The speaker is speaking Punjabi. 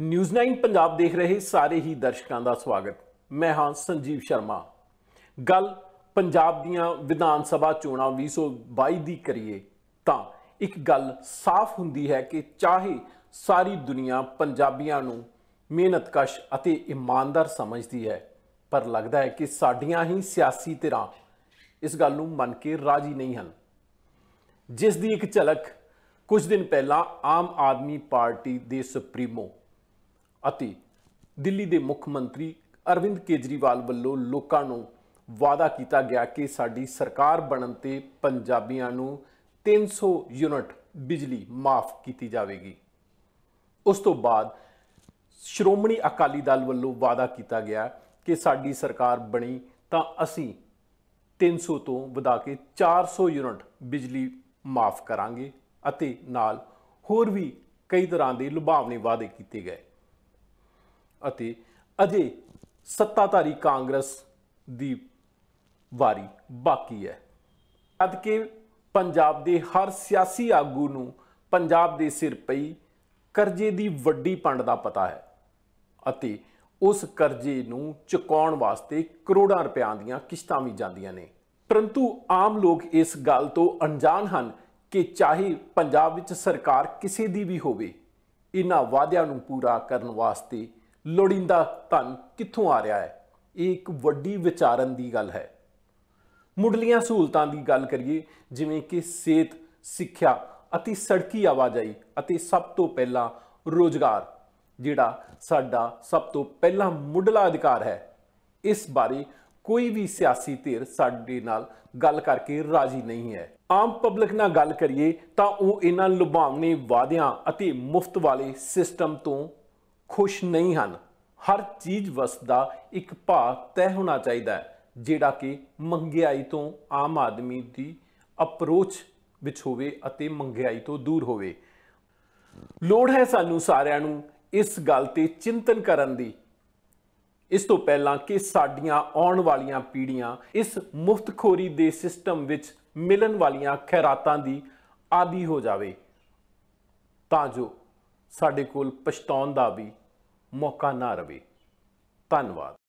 ਨਿਊਜ਼ 9 ਪੰਜਾਬ ਦੇਖ ਰਹੇ ਸਾਰੇ ਹੀ ਦਰਸ਼ਕਾਂ ਦਾ ਸਵਾਗਤ ਮੈਂ ਹਾਂ ਸੰਜੀਵ ਸ਼ਰਮਾ ਗੱਲ ਪੰਜਾਬ ਦੀਆਂ ਵਿਧਾਨ ਸਭਾ ਚੋਣਾਂ 2022 ਦੀ ਕਰੀਏ ਤਾਂ ਇੱਕ ਗੱਲ ਸਾਫ਼ ਹੁੰਦੀ ਹੈ ਕਿ ਚਾਹੇ ਸਾਰੀ ਦੁਨੀਆ ਪੰਜਾਬੀਆਂ ਨੂੰ ਮਿਹਨਤਕਸ਼ ਅਤੇ ਇਮਾਨਦਾਰ ਸਮਝਦੀ ਹੈ ਪਰ ਲੱਗਦਾ ਹੈ ਕਿ ਸਾਡੀਆਂ ਹੀ ਸਿਆਸੀ ਧਿਰਾਂ ਇਸ ਗੱਲ ਨੂੰ ਮੰਨ ਕੇ ਰਾਜੀ ਨਹੀਂ ਹਨ ਜਿਸ ਦੀ ਇੱਕ ਝਲਕ ਕੁਝ ਦਿਨ ਪਹਿਲਾਂ ਆਮ ਆਦਮੀ ਪਾਰਟੀ ਦੇ ਸੁਪਰੀਮੋ ਅਤੇ ਦਿੱਲੀ ਦੇ ਮੁੱਖ ਮੰਤਰੀ ਅਰਵਿੰਦ ਕੇਜਰੀਵਾਲ ਵੱਲੋਂ ਲੋਕਾਂ ਨੂੰ ਵਾਅਦਾ ਕੀਤਾ ਗਿਆ ਕਿ ਸਾਡੀ ਸਰਕਾਰ ਬਣਨ ਤੇ ਪੰਜਾਬੀਆਂ ਨੂੰ 300 ਯੂਨਿਟ ਬਿਜਲੀ ਮਾਫ ਕੀਤੀ ਜਾਵੇਗੀ ਉਸ ਤੋਂ ਬਾਅਦ ਸ਼੍ਰੋਮਣੀ ਅਕਾਲੀ ਦਲ ਵੱਲੋਂ ਵਾਅਦਾ ਕੀਤਾ ਗਿਆ ਕਿ ਸਾਡੀ ਸਰਕਾਰ ਬਣੀ ਤਾਂ ਅਸੀਂ 300 ਤੋਂ ਵਧਾ ਕੇ 400 ਯੂਨਿਟ ਬਿਜਲੀ ਮਾਫ ਕਰਾਂਗੇ ਅਤੇ ਨਾਲ ਹੋਰ ਵੀ ਕਈ ਤਰ੍ਹਾਂ ਦੇ ਲੁਭਾਵਨੇ ਵਾਅਦੇ ਕੀਤੇ ਗਏ ਅਤੇ ਅਜੇ ਸੱਤਾਧਾਰੀ ਕਾਂਗਰਸ ਦੀ ਵਾਰੀ ਬਾਕੀ ਹੈ ਅੱਜ ਕੇ ਪੰਜਾਬ ਦੇ ਹਰ ਸਿਆਸੀ ਆਗੂ ਨੂੰ ਪੰਜਾਬ ਦੇ ਸਿਰ ਪਈ ਕਰਜ਼ੇ ਦੀ ਵੱਡੀ ਪੰਡ ਦਾ ਪਤਾ ਹੈ ਅਤੇ ਉਸ ਕਰਜ਼ੇ ਨੂੰ ਚੁਕਾਉਣ ਵਾਸਤੇ ਕਰੋੜਾਂ ਰੁਪਿਆਂ ਦੀਆਂ ਕਿਸ਼ਤਾਂ ਵੀ ਜਾਂਦੀਆਂ ਨੇ ਪਰੰਤੂ ਆਮ ਲੋਕ ਇਸ ਗੱਲ ਤੋਂ ਅਣਜਾਣ ਹਨ ਕਿ ਚਾਹੇ ਪੰਜਾਬ ਵਿੱਚ ਸਰਕਾਰ ਕਿਸੇ ਦੀ ਵੀ ਹੋਵੇ ਇਹਨਾਂ ਵਾਅਦਿਆਂ ਨੂੰ ਪੂਰਾ ਕਰਨ ਵਾਸਤੇ ਲੋੜਿੰਦਾ ਧਨ ਕਿੱਥੋਂ ਆ ਰਿਹਾ ਹੈ ਇਹ ਇੱਕ ਵੱਡੀ ਵਿਚਾਰਨ ਦੀ ਗੱਲ ਹੈ ਮੁੱਢਲੀਆਂ ਸਹੂਲਤਾਂ ਦੀ ਗੱਲ ਕਰੀਏ ਜਿਵੇਂ ਕਿ ਸਿਹਤ ਸਿੱਖਿਆ ਅਤੇ ਸੜਕੀ ਆਵਾਜਾਈ ਅਤੇ ਸਭ ਤੋਂ ਪਹਿਲਾਂ ਰੋਜ਼ਗਾਰ ਜਿਹੜਾ ਸਾਡਾ ਸਭ ਤੋਂ ਪਹਿਲਾ ਮੁੱਢਲਾ ਅਧਿਕਾਰ ਹੈ ਇਸ ਬਾਰੇ ਕੋਈ ਵੀ ਸਿਆਸੀ ਧਿਰ ਸਾਡੇ ਨਾਲ ਗੱਲ ਕਰਕੇ ਰਾਜ਼ੀ ਨਹੀਂ ਹੈ ਆਮ ਪਬਲਿਕ ਨਾਲ ਗੱਲ ਕਰੀਏ ਤਾਂ ਉਹ ਇਹਨਾਂ ਲੁਭਾਵਨੇ ਵਾਅਦਿਆਂ ਅਤੇ ਮੁਫਤ ਵਾਲੇ ਸਿਸਟਮ ਤੋਂ ਖੁਸ਼ ਨਹੀਂ ਹਨ ਹਰ ਚੀਜ਼ ਵਸਦਾ ਇੱਕ ਭਾਅ ਤੈਅ ਹੋਣਾ ਚਾਹੀਦਾ ਹੈ ਜਿਹੜਾ ਕਿ ਮੰਗਿਆਈ ਤੋਂ ਆਮ ਆਦਮੀ ਦੀ ਅਪਰੋਚ ਵਿੱਚ ਹੋਵੇ ਅਤੇ ਮੰਗਿਆਈ ਤੋਂ ਦੂਰ ਹੋਵੇ ਲੋੜ ਹੈ ਸਾਨੂੰ ਸਾਰਿਆਂ ਨੂੰ ਇਸ ਗੱਲ ਤੇ ਚਿੰਤਨ ਕਰਨ ਦੀ ਇਸ ਤੋਂ ਪਹਿਲਾਂ ਕਿ ਸਾਡੀਆਂ ਆਉਣ ਵਾਲੀਆਂ ਪੀੜ੍ਹੀਆਂ ਇਸ ਮੁਫਤਖੋਰੀ ਦੇ ਸਿਸਟਮ ਵਿੱਚ ਮਿਲਣ ਵਾਲੀਆਂ ਖੈਰਾਤਾਂ ਦੀ ਆਦੀ ਹੋ ਜਾਵੇ ਤਾਂ ਜੋ ਸਾਡੇ ਕੋਲ ਪਛਤਾਉਣ ਦਾ ਵੀ ਮੌਕਾ ਨਾ ਰਵੇ ਧੰਨਵਾਦ